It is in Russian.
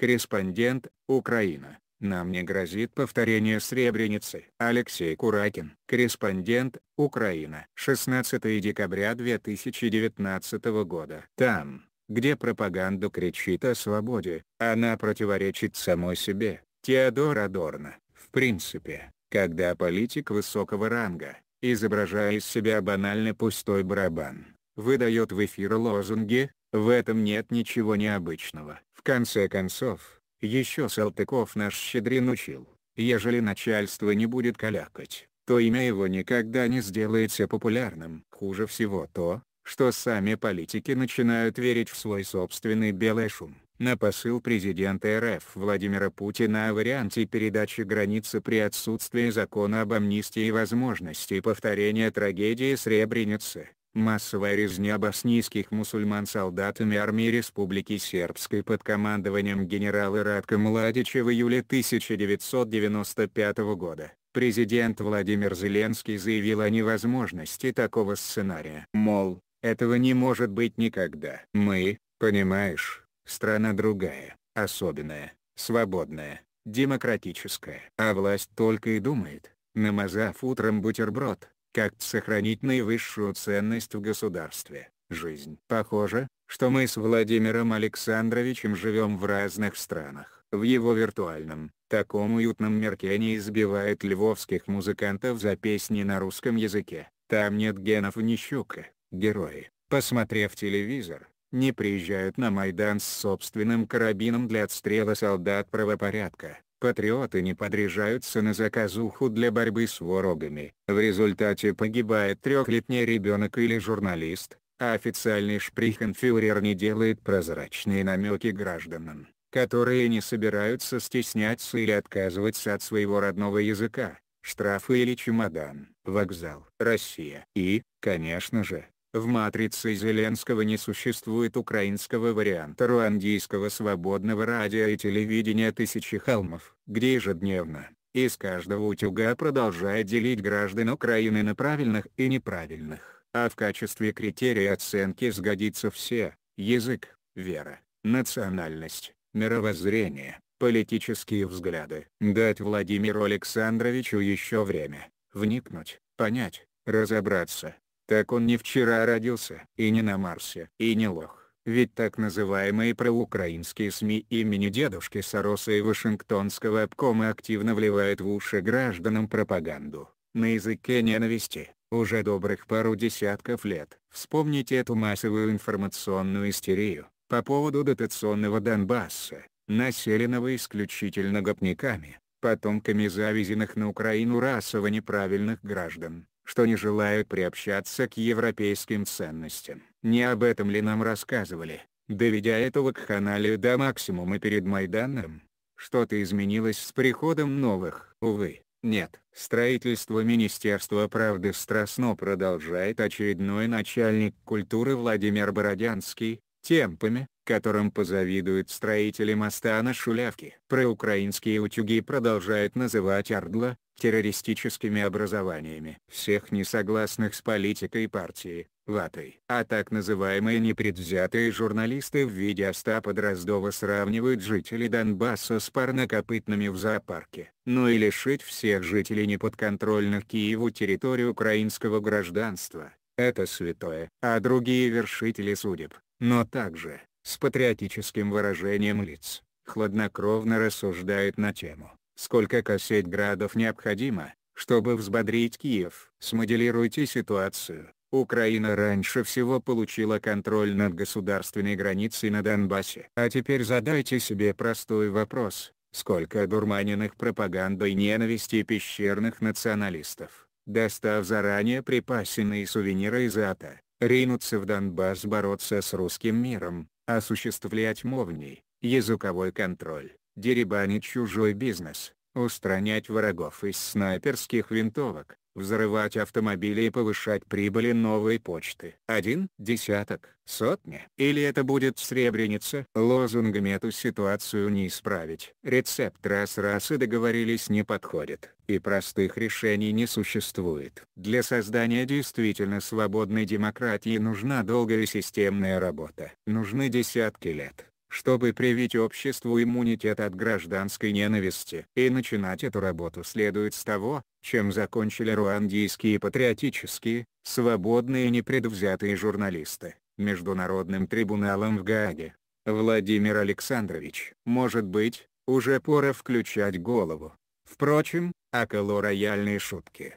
Корреспондент, Украина. Нам не грозит повторение Сребреницы. Алексей Куракин. Корреспондент, Украина. 16 декабря 2019 года. Там, где пропаганда кричит о свободе, она противоречит самой себе. Теодор Адорно. В принципе, когда политик высокого ранга, изображая из себя банально пустой барабан, выдает в эфир лозунги, в этом нет ничего необычного конце концов, еще Салтыков наш Щедрин учил, ежели начальство не будет калякать, то имя его никогда не сделается популярным. Хуже всего то, что сами политики начинают верить в свой собственный белый шум. На посыл президента РФ Владимира Путина о варианте передачи границы при отсутствии закона об амнистии и возможности повторения трагедии Сребреницы, Массовая резня боснийских мусульман солдатами армии Республики Сербской под командованием генерала Радко Младича в июле 1995 года. Президент Владимир Зеленский заявил о невозможности такого сценария. Мол, этого не может быть никогда. Мы, понимаешь, страна другая, особенная, свободная, демократическая. А власть только и думает, намазав утром бутерброд, как сохранить наивысшую ценность в государстве – жизнь. Похоже, что мы с Владимиром Александровичем живем в разных странах. В его виртуальном, таком уютном мирке они избивают львовских музыкантов за песни на русском языке. Там нет генов нищука. Герои, посмотрев телевизор, не приезжают на Майдан с собственным карабином для отстрела солдат правопорядка патриоты не подряжаются на заказуху для борьбы с ворогами. В результате погибает трехлетний ребенок или журналист, а официальный шприхенфюрер не делает прозрачные намеки гражданам, которые не собираются стесняться или отказываться от своего родного языка штрафы или чемодан, вокзал. Россия. И, конечно же, в матрице Зеленского не существует украинского варианта руандийского свободного радио и телевидения «Тысячи холмов», где ежедневно, из каждого утюга продолжает делить граждан Украины на правильных и неправильных, а в качестве критерия оценки сгодится все – язык, вера, национальность, мировоззрение, политические взгляды. Дать Владимиру Александровичу еще время, вникнуть, понять, разобраться так он не вчера родился, и не на Марсе, и не лох. Ведь так называемые проукраинские СМИ имени дедушки Сороса и Вашингтонского обкома активно вливают в уши гражданам пропаганду, на языке ненависти, уже добрых пару десятков лет. Вспомните эту массовую информационную истерию, по поводу дотационного Донбасса, населенного исключительно гопниками, потомками завезенных на Украину расово неправильных граждан, что не желают приобщаться к европейским ценностям. Не об этом ли нам рассказывали, доведя этого к вакханалию до максимума перед Майданом? Что-то изменилось с приходом новых? Увы, нет. Строительство Министерства правды страстно продолжает очередной начальник культуры Владимир Бородянский, темпами, которым позавидуют строители моста на Шулявке. Проукраинские утюги продолжают называть Ордла террористическими образованиями. Всех несогласных с политикой партии, ватой. А так называемые непредвзятые журналисты в виде Остапа Дроздова сравнивают жителей Донбасса с парнокопытными в зоопарке. Ну и лишить всех жителей неподконтрольных Киеву территории украинского гражданства – это святое. А другие вершители судеб, но также, с патриотическим выражением лиц, хладнокровно рассуждает на тему, сколько кассет градов необходимо, чтобы взбодрить Киев. Смоделируйте ситуацию. Украина раньше всего получила контроль над государственной границей на Донбассе. А теперь задайте себе простой вопрос. Сколько одурманенных пропагандой ненависти пещерных националистов, достав заранее припасенные сувениры из АТО, ринутся в Донбасс бороться с русским миром, осуществлять мовный, языковой контроль, деребанить чужой бизнес, устранять врагов из снайперских винтовок, взрывать автомобили и повышать прибыли новой почты. Один, десяток, сотни. Или это будет Сребреница? Лозунгами эту ситуацию не исправить. Рецепт раз-раз и договорились не подходит. И простых решений не существует. Для создания действительно свободной демократии нужна долгая системная работа. Нужны десятки лет чтобы привить обществу иммунитет от гражданской ненависти. И начинать эту работу следует с того, чем закончили руандийские патриотические, свободные и непредвзятые журналисты, Международным трибуналом в Гааге. Владимир Александрович, может быть, уже пора включать голову. Впрочем, около рояльные шутки.